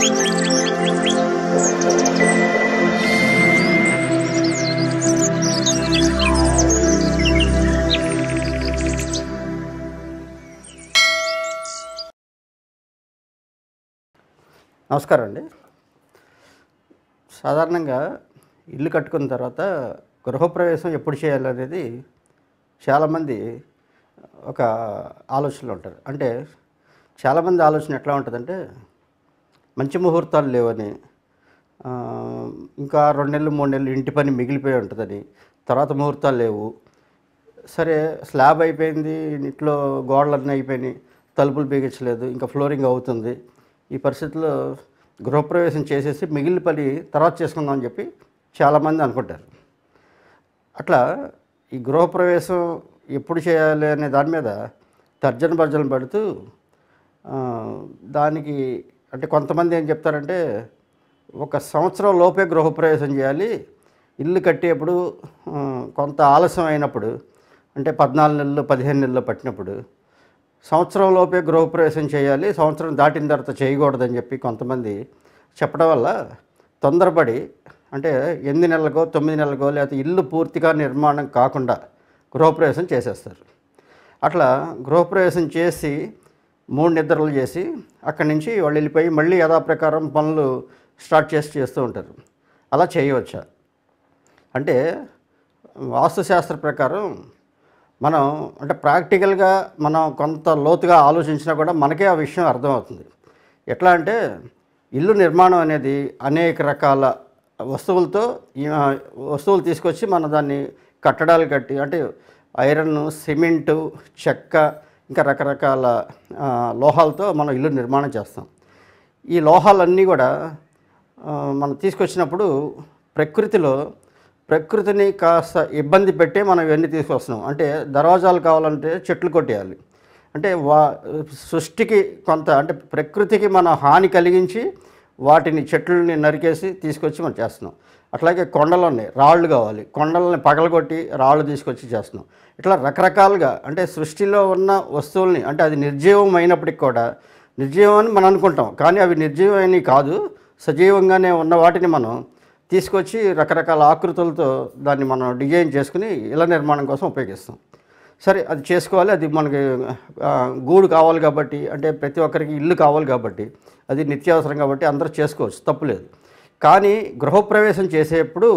నమస్కారం అండి సాధారణంగా ఇల్లు కట్టుకున్న తర్వాత గృహప్రవేశం ఎప్పుడు చేయాలనేది చాలామంది ఒక ఆలోచనలు ఉంటారు అంటే చాలామంది ఆలోచన ఎట్లా ఉంటుందంటే మంచి ముహూర్తాలు లేవని ఇంకా రెండు నెలలు మూడు నెలలు ఇంటి పని మిగిలిపోయి ఉంటుందని తర్వాత ముహూర్తాలు లేవు సరే స్లాబ్ అయిపోయింది ఇంట్లో గోడలు అన్నీ అయిపోయినాయి తలుపులు బిగించలేదు ఇంకా ఫ్లోరింగ్ అవుతుంది ఈ పరిస్థితుల్లో గృహప్రవేశం చేసేసి మిగిలిన పని తర్వాత చేసుకుందాం అని చెప్పి చాలామంది అనుకుంటారు అట్లా ఈ గృహప్రవేశం ఎప్పుడు చేయాలి అనే దాని మీద తర్జన భర్జన పడుతూ దానికి అంటే కొంతమంది ఏం చెప్తారంటే ఒక సంవత్సరం లోపే గృహప్రవేశం చేయాలి ఇల్లు కట్టేప్పుడు కొంత ఆలస్యం అయినప్పుడు అంటే పద్నాలుగు నెలలు పదిహేను నెలలు పట్టినప్పుడు సంవత్సరం లోపే గృహప్రవేశం చేయాలి సంవత్సరం దాటిన తర్వాత చేయకూడదని చెప్పి కొంతమంది చెప్పడం వల్ల తొందరపడి అంటే ఎనిమిది నెలలకో తొమ్మిది నెలలకో లేకపోతే ఇల్లు పూర్తిగా నిర్మాణం కాకుండా గృహప్రవేశం చేసేస్తారు అట్లా గృహప్రవేశం చేసి మూడు నిద్రలు చేసి అక్కడి నుంచి వాళ్ళు వెళ్ళిపోయి మళ్ళీ యథాప్రకారం పనులు స్టార్ట్ చేసి చేస్తూ ఉంటారు అలా చేయవచ్చా అంటే వాస్తుశాస్త్ర ప్రకారం మనం అంటే ప్రాక్టికల్గా మనం కొంత లోతుగా ఆలోచించినా కూడా మనకే ఆ విషయం అర్థమవుతుంది ఎట్లా అంటే ఇల్లు నిర్మాణం అనేది అనేక రకాల వస్తువులతో వస్తువులు తీసుకొచ్చి మనం దాన్ని కట్టడాలు కట్టి అంటే ఐరన్ సిమెంటు చెక్క ఇంకా రకరకాల లోహాలతో మనం ఇల్లు నిర్మాణం చేస్తాం ఈ లోహాలన్నీ కూడా మనం తీసుకొచ్చినప్పుడు ప్రకృతిలో ప్రకృతిని కాస్త ఇబ్బంది పెట్టే మనం ఇవన్నీ తీసుకొస్తున్నాం అంటే దర్వాజాలు కావాలంటే చెట్లు కొట్టేయాలి అంటే వా సృష్టికి కొంత అంటే ప్రకృతికి మన హాని కలిగించి వాటిని చెట్లని నరికేసి తీసుకొచ్చి మనం చేస్తున్నాం అట్లాగే కొండలు ఉన్నాయి రాళ్ళు కావాలి కొండలని పగలగొట్టి రాళ్ళు తీసుకొచ్చి చేస్తున్నాం ఇట్లా రకరకాలుగా అంటే సృష్టిలో ఉన్న వస్తువుల్ని అంటే అది నిర్జీవం అయినప్పటికి కూడా నిర్జీవం అని మనం అనుకుంటాం కానీ అవి నిర్జీవమైనవి కాదు సజీవంగానే ఉన్న వాటిని మనం తీసుకొచ్చి రకరకాల ఆకృతులతో దాన్ని మనం డిజైన్ చేసుకుని ఇళ్ళ నిర్మాణం కోసం ఉపయోగిస్తాం సరే అది చేసుకోవాలి అది మనకి గూడు కావాలి కాబట్టి అంటే ప్రతి ఒక్కరికి ఇల్లు కావాలి కాబట్టి అది నిత్యావసరం కాబట్టి అందరూ చేసుకోవచ్చు తప్పులేదు కానీ గృహప్రవేశం చేసేప్పుడు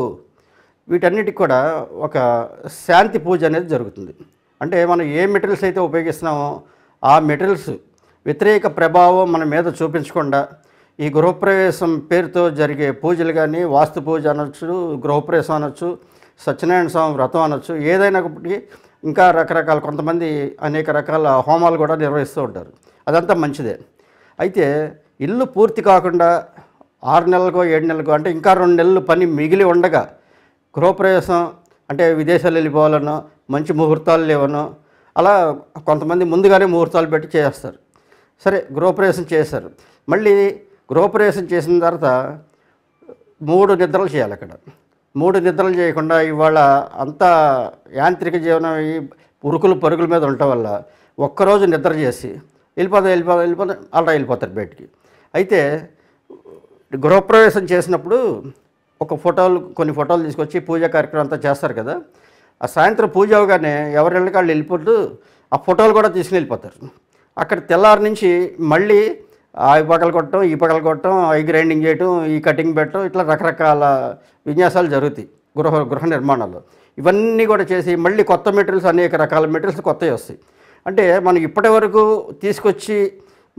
వీటన్నిటికి కూడా ఒక శాంతి పూజ అనేది జరుగుతుంది అంటే మనం ఏ మెటీరియల్స్ అయితే ఉపయోగిస్తున్నామో ఆ మెటీరియల్స్ వ్యతిరేక ప్రభావం మన మీద చూపించకుండా ఈ గృహప్రవేశం పేరుతో జరిగే పూజలు కానీ వాస్తు పూజ అనొచ్చు గృహప్రవేశం అనొచ్చు సత్యనారాయణ స్వామి వ్రతం అనొచ్చు ఏదైనప్పటికీ ఇంకా రకరకాల కొంతమంది అనేక రకాల హోమాలు కూడా నిర్వహిస్తూ ఉంటారు అదంతా మంచిదే అయితే ఇల్లు పూర్తి కాకుండా ఆరు నెలలకో ఏడు నెలలకో అంటే ఇంకా రెండు నెలలు పని మిగిలి ఉండగా గృహప్రవేశం అంటే విదేశాలు వెళ్ళిపోవాలనో మంచి ముహూర్తాలు లేవనో అలా కొంతమంది ముందుగానే ముహూర్తాలు పెట్టి చేస్తారు సరే గృహప్రవేశం చేశారు మళ్ళీ గృహప్రవేశం చేసిన తర్వాత మూడు నిద్రలు చేయాలి అక్కడ మూడు నిద్రలు చేయకుండా ఇవాళ అంతా యాంత్రిక జీవనం ఈ ఉరుకులు పరుగుల మీద ఉండటం వల్ల ఒక్కరోజు నిద్ర చేసి వెళ్ళిపోతా వెళ్ళిపోతా వెళ్ళిపోతా అలా వెళ్ళిపోతారు బయటికి అయితే గృహప్రవేశం చేసినప్పుడు ఒక ఫోటోలు కొన్ని ఫోటోలు తీసుకొచ్చి పూజ కార్యక్రమం అంతా చేస్తారు కదా ఆ సాయంత్రం పూజ అవగానే ఎవరి వాళ్ళు వెళ్ళిపోతూ ఆ ఫోటోలు కూడా తీసుకుని వెళ్ళిపోతారు అక్కడ తెల్లారి నుంచి మళ్ళీ ఆ పగలు కొట్టడం ఈ పగలు కొట్టడం ఐ గ్రైండింగ్ చేయటం ఈ కటింగ్ పెట్టడం ఇట్లా రకరకాల విన్యాసాలు జరుగుతాయి గృహ గృహ నిర్మాణాలు ఇవన్నీ కూడా చేసి మళ్ళీ కొత్త మెటీరియల్స్ అనేక రకాల మెటీరియల్స్ కొత్తవి వస్తాయి అంటే మనం ఇప్పటి వరకు తీసుకొచ్చి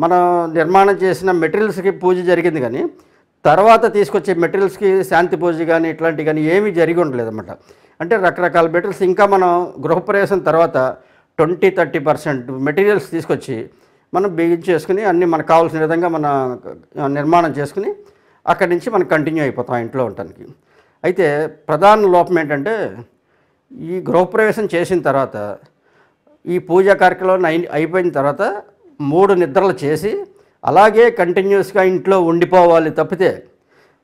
మనం నిర్మాణం చేసిన మెటీరియల్స్కి పూజ జరిగింది కానీ తర్వాత తీసుకొచ్చే మెటీరియల్స్కి శాంతి పూజ కానీ ఇట్లాంటివి కానీ ఏమీ జరిగి ఉండలేదన్నమాట అంటే రకరకాల మెటీరియల్స్ ఇంకా మనం గృహప్రవేశం తర్వాత ట్వంటీ థర్టీ పర్సెంట్ మెటీరియల్స్ తీసుకొచ్చి మనం బిగించేసుకుని అన్నీ మనకు కావాల్సిన విధంగా మన నిర్మాణం చేసుకుని అక్కడి నుంచి మనం కంటిన్యూ అయిపోతాం ఇంట్లో ఉండటానికి అయితే ప్రధాన లోపం ఏంటంటే ఈ గృహప్రవేశం చేసిన తర్వాత ఈ పూజా కార్యక్రమం అయిపోయిన తర్వాత మూడు నిద్రలు చేసి అలాగే కంటిన్యూస్గా ఇంట్లో ఉండిపోవాలి తప్పితే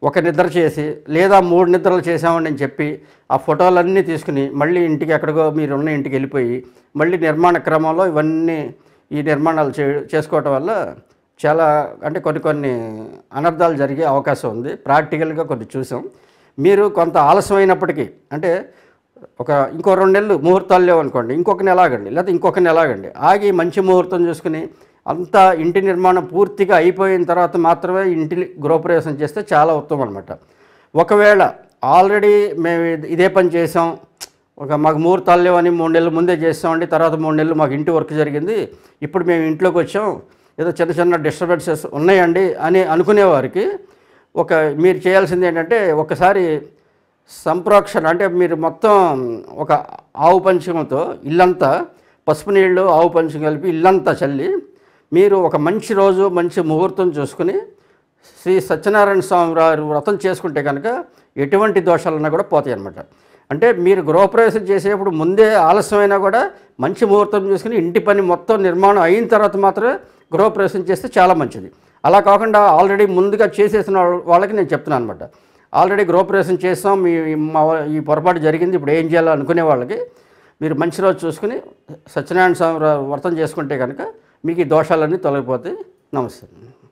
ఒక నిద్ర చేసి లేదా మూడు నిద్రలు చేసామని చెప్పి ఆ ఫోటోలన్నీ తీసుకుని మళ్ళీ ఇంటికి ఎక్కడికో మీరు ఉన్న ఇంటికి వెళ్ళిపోయి మళ్ళీ నిర్మాణ క్రమంలో ఇవన్నీ ఈ నిర్మాణాలు చే చేసుకోవటం వల్ల చాలా అంటే కొన్ని కొన్ని అనర్థాలు జరిగే అవకాశం ఉంది ప్రాక్టికల్గా కొన్ని చూసాం మీరు కొంత ఆలస్యమైనప్పటికీ అంటే ఒక ఇంకో రెండు నెలలు ముహూర్తాలు లేవనుకోండి ఇంకొక నెల ఆగండి లేకపోతే ఇంకొక నెల ఆగండి ఆగి మంచి ముహూర్తం చూసుకుని అంతా ఇంటి నిర్మాణం పూర్తిగా అయిపోయిన తర్వాత మాత్రమే ఇంటి గృహప్రవేశం చేస్తే చాలా ఉత్తమం అనమాట ఒకవేళ ఆల్రెడీ మేము ఇదే పని చేసాం ఒక మాకు ముహూర్తాలు లేవని మూడు నెలల ముందే చేస్తామండి తర్వాత మూడు నెలలు మాకు ఇంటి వర్క్ జరిగింది ఇప్పుడు మేము ఇంట్లోకి వచ్చాం ఏదో చిన్న చిన్న డిస్టర్బెన్సెస్ ఉన్నాయండి అని అనుకునేవారికి ఒక మీరు చేయాల్సింది ఏంటంటే ఒకసారి సంప్రోక్షణ అంటే మీరు మొత్తం ఒక ఆవు పంచకంతో ఇల్లంతా పసుపు నీళ్ళు ఆవు పంచం కలిపి ఇల్లంతా చల్లి మీరు ఒక మంచి రోజు మంచి ముహూర్తం చూసుకుని శ్రీ సత్యనారాయణ స్వామి వారు వ్రతం చేసుకుంటే కనుక ఎటువంటి దోషాలన్నా కూడా పోతాయి అన్నమాట అంటే మీరు గృహప్రవేశం చేసేప్పుడు ముందే ఆలస్యమైనా కూడా మంచి ముహూర్తం చూసుకుని ఇంటి పని మొత్తం నిర్మాణం అయిన తర్వాత మాత్రమే గృహప్రవేశం చేస్తే చాలా మంచిది అలా కాకుండా ఆల్రెడీ ముందుగా చేసేసిన వాళ్ళకి నేను చెప్తున్నాను అనమాట ఆల్రెడీ గృహప్రవేశం చేస్తాం మీ ఈ పొరపాటు జరిగింది ఇప్పుడు ఏం చేయాలో అనుకునే వాళ్ళకి మీరు మంచి రోజు చూసుకుని సత్యనారాయణ స్వామి వ్రతం చేసుకుంటే కనుక మీకు దోషాలన్నీ తొలగిపోతాయి నమస్తే